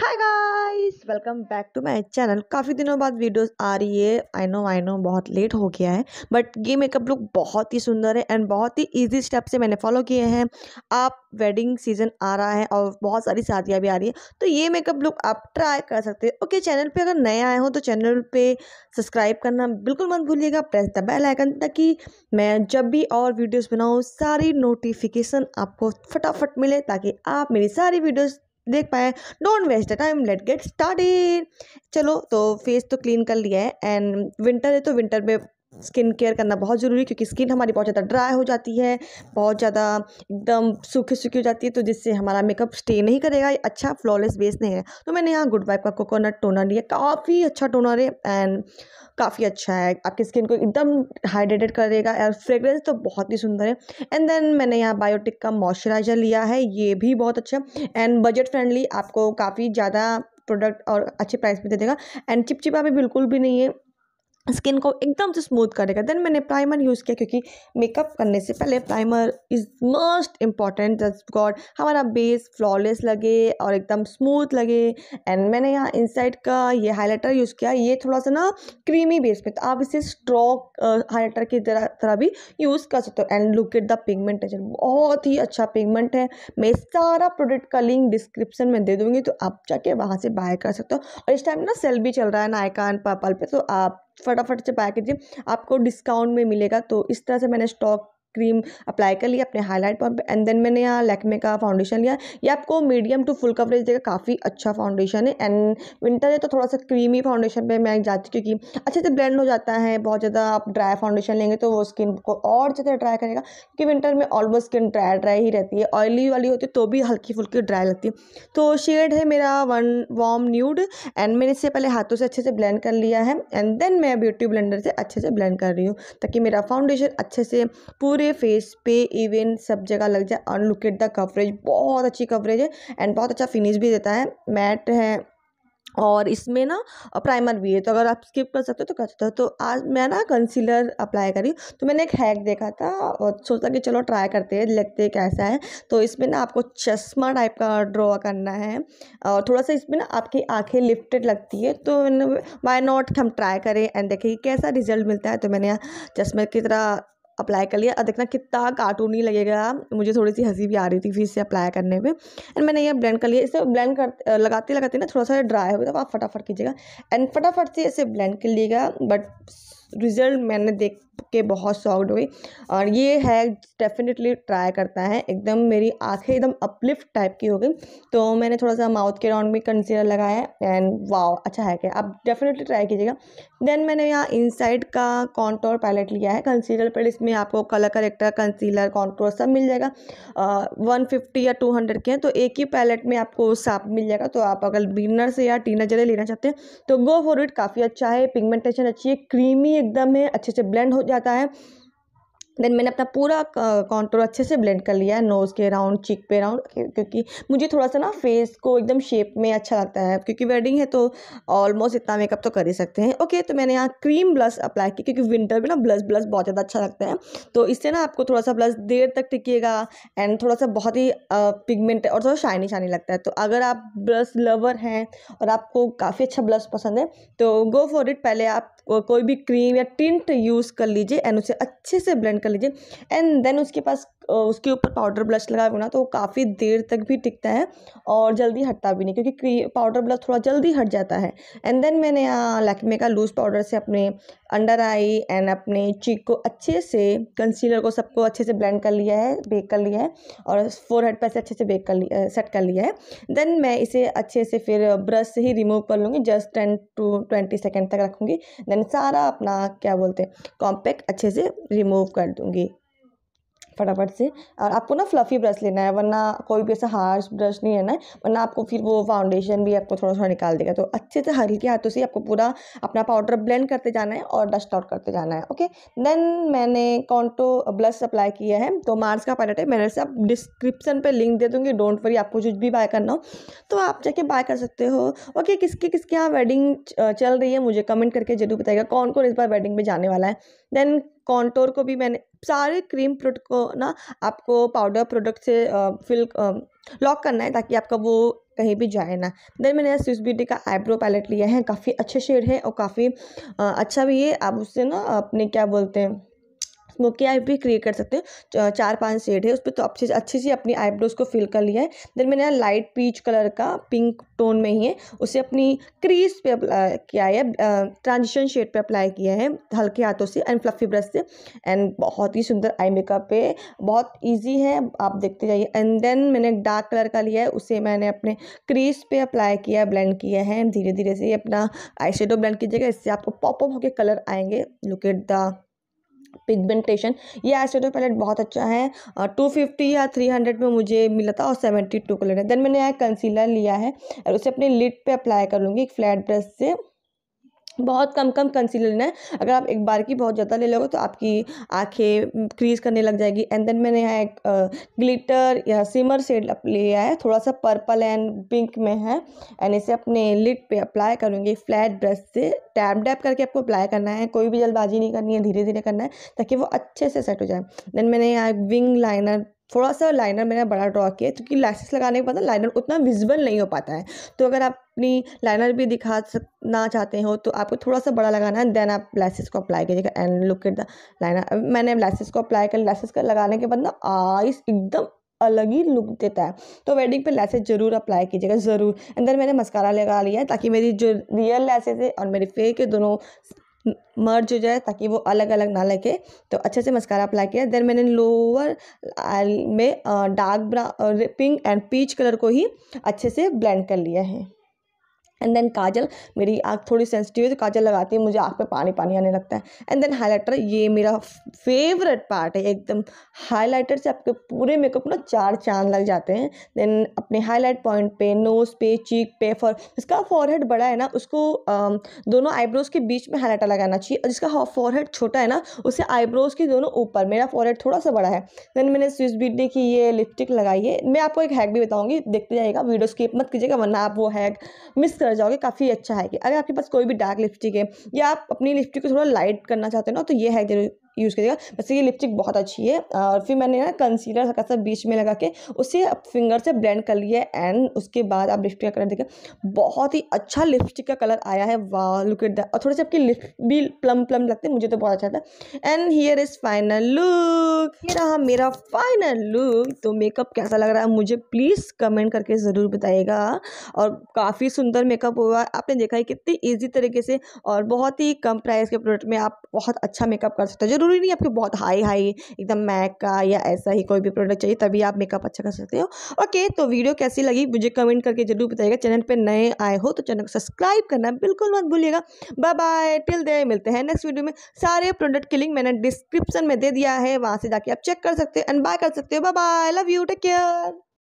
hi guys welcome back to my channel काफ़ी दिनों बाद वीडियोस आ रही है आई नो आई नो बहुत लेट हो गया है बट ये मेकअप लुक बहुत ही सुंदर है एंड बहुत ही इजी स्टेप से मैंने फॉलो किए हैं आप वेडिंग सीजन आ रहा है और बहुत सारी शादियाँ भी आ रही है तो ये मेकअप लुक आप ट्राई कर सकते हैं ओके चैनल पर अगर नए आए हो तो चैनल पर सब्सक्राइब करना बिल्कुल मत भूलिएगा प्रेस द बेल आइकन ताकि मैं जब भी और वीडियोज़ बनाऊँ सारी नोटिफिकेशन आपको फटाफट मिले ताकि आप मेरी सारी वीडियोज़ देख पाए don't waste the time let get started चलो तो फेस तो क्लीन कर लिया है एंड विंटर है तो विंटर में स्किन केयर करना बहुत ज़रूरी है क्योंकि स्किन हमारी बहुत ज़्यादा ड्राई हो जाती है बहुत ज़्यादा एकदम सूखी सूखी हो जाती है तो जिससे हमारा मेकअप स्टे नहीं करेगा अच्छा फ्लॉलेस बेस नहीं है तो मैंने यहाँ गुड वाइप का कोकोनट टोनर लिया काफ़ी अच्छा टोनर है एंड काफ़ी अच्छा है आपकी स्किन को एकदम हाइड्रेटेड करेगा और फ्रेगरेंस तो बहुत ही सुंदर है एंड देन मैंने यहाँ बायोटिक का मॉइस्चराइजर लिया है ये भी बहुत अच्छा एंड बजट फ्रेंडली आपको काफ़ी ज़्यादा प्रोडक्ट और अच्छे प्राइस में दे देगा एंड चिपचिपा भी बिल्कुल भी नहीं है स्किन को एकदम से स्मूथ करेगा देन मैंने प्राइमर यूज़ किया क्योंकि मेकअप करने से पहले प्राइमर इज़ मोस्ट इम्पॉर्टेंट दस गॉड हमारा बेस फ्लॉलेस लगे और एकदम स्मूथ लगे एंड मैंने यहाँ इनसाइड का ये हाइलाइटर यूज़ किया ये थोड़ा सा ना क्रीमी बेस में तो आप इसे स्ट्रॉक हाइलाइटर की तरह तरह भी यूज़ कर सकते हो and look it the pigmentation बहुत ही अच्छा पिगमेंट है मैं सारा प्रोडक्ट का लिंक डिस्क्रिप्शन में दे दूँगी तो आप जाके वहाँ से बाय कर सकते हो और इस टाइम ना सेल भी चल रहा है नायकान पर्पल पर तो आप फटाफट से पैकेज आपको डिस्काउंट में मिलेगा तो इस तरह से मैंने स्टॉक क्रीम अप्लाई कर लिया अपने हाईलाइट पर एंड देन मैंने यहाँ लेकमे का फाउंडेशन लिया ये आपको मीडियम टू फुल कवरेज देगा काफ़ी अच्छा फाउंडेशन है एंड विंटर है तो थोड़ा सा क्रीमी फाउंडेशन पे मैं जाती हूँ क्योंकि अच्छे से ब्लेंड हो जाता है बहुत ज़्यादा आप ड्राई फाउंडेशन लेंगे तो वो स्किन को और ज़्यादा ड्राई करेगा क्योंकि विंटर में ऑलमोस्ट स्किन ड्राई ड्राई ही रहती है ऑयली वाली होती है तो भी हल्की फुल्की ड्राई लगती है तो शेड है मेरा वन वॉम न्यूड एंड मैंने इससे पहले हाथों से अच्छे से ब्लेंड कर लिया है एंड देन मैं ब्यूटी ब्लेंडर से अच्छे से ब्लेंड कर रही हूँ ताकि मेरा फाउंडेशन अच्छे से पूरे पूरे फेस पे इवन सब जगह लग जाए और लुक एट द कवरेज बहुत अच्छी कवरेज है एंड बहुत अच्छा फिनिश भी देता है मैट है और इसमें ना प्राइमर भी है तो अगर आप स्किप कर सकते हो तो कर सकते हो तो आज मैं ना कंसीलर अप्लाई करी तो मैंने एक हैक देखा था और सोचा कि चलो ट्राई करते हैं लगते हैं कैसा है तो इसमें ना आपको चश्मा टाइप का ड्रॉ करना है और थोड़ा सा इसमें ना आपकी आंखें लिफ्टेड लगती है तो वाई नॉट हम ट्राई करें एंड देखें कैसा रिजल्ट मिलता है तो मैंने चश्मे की तरह अप्लाई कर लिया और देखना कितना कार्टूनी लगेगा मुझे थोड़ी सी हंसी भी आ रही थी फिर इसे अप्लाई करने में एंड मैंने ये ब्लेंड कर लिया इसे ब्लेंड कर लगाते लगाते ना थोड़ा सा ड्राई हो गया तो आप फटाफट कीजिएगा एंड फटाफट से इसे ब्लेंड कर लिएगा बट रिज़ल्ट मैंने देख के बहुत सॉफ्ट हुई और ये है डेफिनेटली ट्राई करता है एकदम मेरी आंखें एकदम अपलिफ्ट टाइप की हो गई तो मैंने थोड़ा सा माउथ के राउंड में कंसीलर लगाया एंड वाओ अच्छा है क्या आप डेफिनेटली ट्राई कीजिएगा देन मैंने यहाँ इनसाइड का कॉन्टोर पैलेट लिया है कंसीलर पैलेट इसमें आपको कलर करेक्टर कंसीलर कॉन्टोर सब मिल जाएगा वन फिफ्टी या टू हंड्रेड के हैं तो एक ही पैलेट में आपको साफ मिल जाएगा तो आप अगर बिगनर से या टीनर जगह लेना चाहते हैं तो गो फॉर इट काफ़ी अच्छा है पिगमेंटेशन अच्छी है क्रीमी एकदम है अच्छे से ब्लेंड हो जाता है देन मैंने अपना पूरा कॉन्टोर अच्छे से ब्लेंड कर लिया है नोज़ के राउंड चीक पे राउंड क्योंकि मुझे थोड़ा सा ना फेस को एकदम शेप में अच्छा लगता है क्योंकि वेडिंग है तो ऑलमोस्ट इतना मेकअप तो कर ही सकते हैं ओके तो मैंने यहाँ क्रीम ब्लश अप्लाई की क्योंकि विंटर में ना ब्लश ब्लश बहुत ज़्यादा अच्छा लगता है तो इससे ना आपको थोड़ा सा ब्लश देर तक टिकिएगा एंड थोड़ा सा बहुत ही पिगमेंट और थोड़ा शाइनी शाइनी लगता है तो अगर आप ब्लश लवर हैं और आपको काफ़ी अच्छा ब्लश पसंद है तो गो फॉर इट पहले आप कोई भी क्रीम या टिंट यूज़ कर लीजिए एंड उसे अच्छे से ब्लेंड कर लीजिए एंड देन उसके पास उसके ऊपर पाउडर ब्लश लगा ना तो काफ़ी देर तक भी टिकता है और जल्दी हटता भी नहीं क्योंकि पाउडर ब्लश थोड़ा जल्दी हट जाता है एंड देन मैंने लैक्मे का लूज़ पाउडर से अपने अंडर आई एंड अपने चीक को अच्छे से कंसीलर को सबको अच्छे से ब्लेंड कर लिया है बेक कर लिया है और फोर हेड पैसे अच्छे से बेक कर लिया सेट कर लिया है देन मैं इसे अच्छे से फिर ब्रश से ही रिमूव कर लूँगी just ten to twenty second तक रखूँगी देन सारा अपना क्या बोलते हैं कॉम्पैक्ट अच्छे से रिमूव कर दूंगी फटाफट से और आपको ना फ्लफ़ी ब्रश लेना है वरना कोई भी ऐसा हार्श ब्रश नहीं लेना है वरना आपको फिर वो फाउंडेशन भी आपको थोड़ा थोड़ा निकाल देगा तो अच्छे से हल्के हाथों से आपको पूरा अपना पाउडर ब्लेंड करते जाना है और डस्ट आउट करते जाना है ओके देन मैंने कॉन्टो ब्लश अप्लाई किया है तो मार्स का पैलेट है मैंने से आप डिस्क्रिप्सन पर लिंक दे दूँगी डोंट वरी आपको कुछ भी बाय करना हो तो आप जाके बाय कर सकते हो ओके किसके किसके यहाँ वेडिंग चल रही है मुझे कमेंट करके जरूर बताएगा कौन कौन इस बार वेडिंग में जाने वाला है देन कॉन्टोर को भी मैंने सारे क्रीम प्रोडक्ट को ना आपको पाउडर प्रोडक्ट से फिल लॉक करना है ताकि आपका वो कहीं भी जाए ना देन मैंने स्विस ब्यूटी का आईब्रो पैलेट लिया है काफ़ी अच्छे शेड है और काफ़ी अच्छा भी है आप उससे ना अपने क्या बोलते हैं स्मोकी आई भी क्रिएट कर सकते हैं चार पांच शेड है उस पर तो अच्छे से अच्छे से अपनी आईब्रोज को फिल कर लिया है देन मैंने लाइट पीच कलर का पिंक टोन में ही है उसे अपनी क्रीज पे अप्लाई किया है ट्रांजिशन शेड पे अप्लाई किया है हल्के हाथों से एंड फ्लफी ब्रश से एंड बहुत ही सुंदर आई मेकअप है बहुत ईजी है आप देखते जाइए एंड देन मैंने डार्क कलर का लिया है उसे मैंने अपने क्रीज पे अप्लाई किया ब्लेंड किया है धीरे धीरे से अपना आई ब्लेंड कीजिएगा इससे आपको पॉप अप होकर कलर आएंगे लुक एट द पिगमेंटेशन ये एस्टेटो पैलेट बहुत अच्छा है टू फिफ्टी या थ्री हंड्रेड में मुझे मिला था और सेवेंटी टू कलर है देन मैंने यहाँ कंसीलर लिया है और उसे अपने लिड पे अप्लाई कर लूँगी एक फ्लैट ब्रश से बहुत कम कम कंसीलर लेना है अगर आप एक बार की बहुत ज़्यादा ले लोगे तो आपकी आंखें क्रीज करने लग जाएगी एंड देन मैंने यहाँ एक ग्लिटर या सिमर शेड लिया है थोड़ा सा पर्पल एंड पिंक में है एंड इसे अपने लिट पे अप्लाई करूँगी फ्लैट ब्रश से टैप डैप करके आपको अप्लाई करना है कोई भी जल्दबाजी नहीं करनी है धीरे धीरे करना है ताकि वो अच्छे से सेट हो जाए देन मैंने यहाँ विंग लाइनर थोड़ा सा लाइनर मैंने बड़ा ड्रॉ किया क्योंकि लाइसेंस लगाने के बाद लाइनर उतना विजिबल नहीं हो पाता है तो अगर आप अपनी लाइनर भी दिखा सकना चाहते हो तो आपको थोड़ा सा बड़ा लगाना है देन आप लैसेस को अप्लाई कीजिएगा and look at the liner मैंने लैसेस को अप्लाई कर लाइसेंस का लगाने के बाद ना आइस एकदम अलग ही लुक देता है तो वेडिंग पे लैसेज ज़रूर अप्लाई कीजिएगा ज़रूर अंदर मैंने मस्कारा लगा लिया है ताकि मेरी जो रियल लैसेज है और मेरी फेक है दोनों मर्ज हो जाए ताकि वो अलग अलग ना लगे तो अच्छे से मस्कारा अप्लाई किया देन मैंने लोअर में dark brown pink and peach colour को ही अच्छे से ब्लेंड कर लिया है एंड देन काजल मेरी आँख थोड़ी सेंसिटिव है तो काजल लगाती है मुझे आँख पे पानी पानी आने लगता है एंड देन हाईलाइटर ये मेरा फेवरेट पार्ट है एकदम हाईलाइटर से आपके पूरे मेकअप ना चार चांद लग जाते हैं देन अपने हाईलाइट पॉइंट पे नोज़ पे चीक पे फॉर जिसका फॉरहेड बड़ा है ना उसको दोनों आईब्रोज़ के बीच में हाईलाइटर लगाना चाहिए और जिसका फॉरहेड छोटा है ना उसे आईब्रोज़ के दोनों ऊपर मेरा फॉरहेड थोड़ा सा बड़ा है देन मैंने स्विस ब्यूटी की ये लिपस्टिक लगाई है मैं आपको एक हैक भी बताऊँगी देखते जाएगा वीडियो स्किप मत कीजिएगा वरना आप वो हैक मिस कर कर जाओगे काफ़ी अच्छा है अगर आपके पास कोई भी डार्क लिपस्टिक है या आप अपनी लिपस्टिक को थोड़ा लाइट करना चाहते हो ना तो ये है यूज़ करिएगा वैसे ये लिपस्टिक बहुत अच्छी है और फिर मैंने ना कंसीलर हल्का सा बीच में लगा के उसे फिंगर से ब्लेंड कर लिया एंड उसके बाद आप लिपस्टिक का कलर देखें बहुत ही अच्छा लिपस्टिक का कलर आया है वाह लुक एट दैट और थोड़े से आपकी लिप भी प्लम प्लम लगते हैं मुझे तो बहुत अच्छा लगता है and here is final look ये रहा मेरा फाइनल लुक तो मेकअप कैसा लग रहा है मुझे प्लीज़ कमेंट करके ज़रूर बताइएगा और काफ़ी सुंदर मेकअप हुआ आपने देखा है कितनी ईजी तरीके से और बहुत ही कम प्राइस के प्रोडक्ट में आप बहुत अच्छा मेकअप कर सकते हो ज़रूरी नहीं आपको बहुत हाई हाई एकदम मैक का या ऐसा ही कोई भी प्रोडक्ट चाहिए तभी आप मेकअप अच्छा कर सकते हो ओके तो वीडियो कैसी लगी मुझे कमेंट करके जरूर बताइएगा चैनल पर नए आए हो तो चैनल को सब्सक्राइब करना बिल्कुल मत भूलिएगा बाय बाय टिल दे मिलते हैं नेक्स्ट वीडियो में सारे प्रोडक्ट की लिंक मैंने डिस्क्रिप्शन में दे दिया है वहाँ से जाके आप चेक कर सकते हो एंड बाय कर सकते हो bye bye love you take care